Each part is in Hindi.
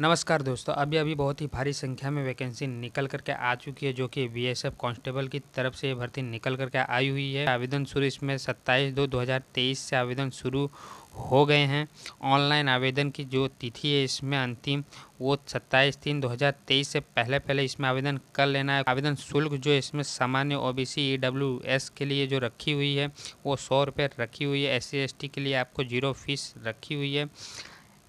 नमस्कार दोस्तों अभी अभी बहुत ही भारी संख्या में वैकेंसी निकल करके आ चुकी है जो कि बीएसएफ कांस्टेबल की तरफ से भर्ती निकल करके आई हुई है आवेदन शुरू इसमें 27 दो 2023 से आवेदन शुरू हो गए हैं ऑनलाइन आवेदन की जो तिथि है इसमें अंतिम वो 27 तीन 2023 से पहले पहले इसमें आवेदन कर लेना है आवेदन शुल्क जो इसमें सामान्य ओ बी सी के लिए जो रखी हुई है वो सौ रुपये रखी हुई है एस सी के लिए आपको जीरो फीस रखी हुई है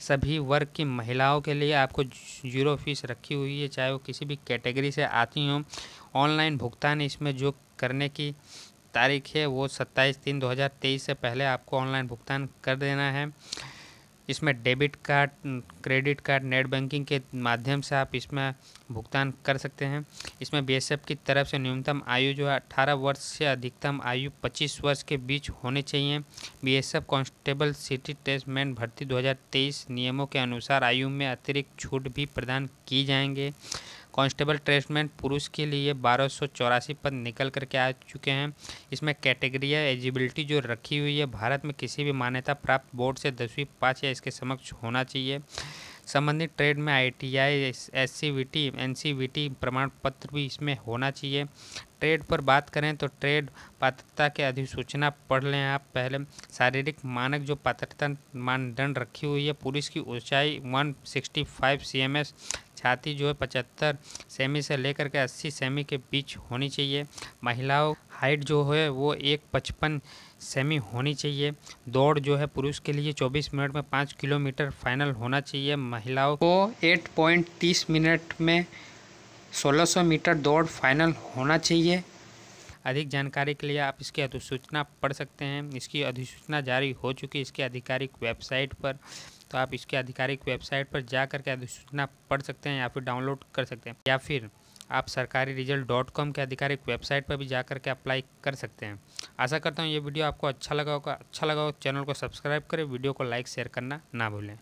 सभी वर्ग की महिलाओं के लिए आपको जीरो फीस रखी हुई है चाहे वो किसी भी कैटेगरी से आती हों ऑनलाइन भुगतान इसमें जो करने की तारीख है वो सत्ताईस तीन तेईस से पहले आपको ऑनलाइन भुगतान कर देना है इसमें debit card credit card net banking के माध्यम से आप इसमें भुगतान कर सकते हैं इसमें बी की तरफ से न्यूनतम आयु जो है अट्ठारह वर्ष से अधिकतम आयु पच्चीस वर्ष के बीच होने चाहिए B S F constable city टेस्टमेंट भर्ती 2023 नियमों के अनुसार आयु में अतिरिक्त छूट भी प्रदान की जाएंगे कांस्टेबल ट्रेसमेंट पुरुष के लिए बारह सौ चौरासी पद निकल करके आ चुके हैं इसमें कैटेगरी एलिजिबिलिटी जो रखी हुई है भारत में किसी भी मान्यता प्राप्त बोर्ड से दसवीं पास या इसके समक्ष होना चाहिए संबंधित ट्रेड में आईटीआई, एससीवीटी, एनसीवीटी प्रमाण पत्र भी इसमें होना चाहिए ट्रेड पर बात करें तो ट्रेड पात्रता के अधिसूचना पढ़ लें आप पहले शारीरिक मानक जो पात्रता मानदंड रखी हुई है पुरुष की ऊंचाई 165 सीएमएस छाती जो है पचहत्तर सेमी से लेकर के अस्सी सेमी के बीच होनी चाहिए महिलाओं हाइट जो है वो एक पचपन सेमी होनी चाहिए दौड़ जो है पुरुष के लिए 24 मिनट में पाँच किलोमीटर फाइनल होना चाहिए महिलाओं को एट पॉइंट तीस मिनट में 1600 मीटर दौड़ फाइनल होना चाहिए अधिक जानकारी के लिए आप इसकी अधिसूचना पढ़ सकते हैं इसकी अधिसूचना जारी हो चुकी है इसके आधिकारिक वेबसाइट पर तो आप इसके आधिकारिक वेबसाइट पर जा करके अधिसूचना पढ़ सकते हैं या फिर डाउनलोड कर सकते हैं या फिर आप सरकारी रिजल्ट डॉट कॉम के आधिकारिक वेबसाइट पर भी जा करके अप्लाई कर सकते हैं आशा करता हूँ ये वीडियो आपको अच्छा लगा होगा अच्छा लगा हो तो चैनल को सब्सक्राइब करें वीडियो को लाइक शेयर करना ना भूलें